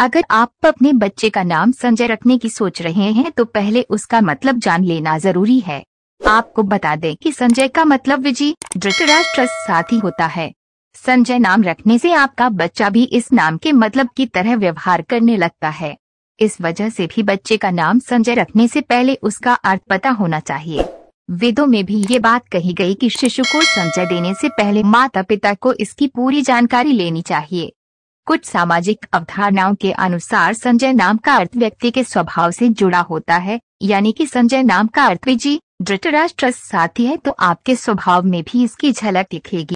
अगर आप अपने बच्चे का नाम संजय रखने की सोच रहे हैं तो पहले उसका मतलब जान लेना जरूरी है आपको बता दें कि संजय का मतलब विजय धृतराष्ट्र साथी होता है संजय नाम रखने से आपका बच्चा भी इस नाम के मतलब की तरह व्यवहार करने लगता है इस वजह से भी बच्चे का नाम संजय रखने से पहले उसका अर्थ पता होना चाहिए वेदों में भी ये बात कही गई कि शिशु को संजय देने से पहले माता पिता को इसकी पूरी जानकारी लेनी चाहिए कुछ सामाजिक अवधारणाओं के अनुसार संजय नाम का अर्थ व्यक्ति के स्वभाव से जुड़ा होता है यानी कि संजय नाम का अर्थ विजी धृतराष्ट्र साथी है तो आपके स्वभाव में भी इसकी झलक दिखेगी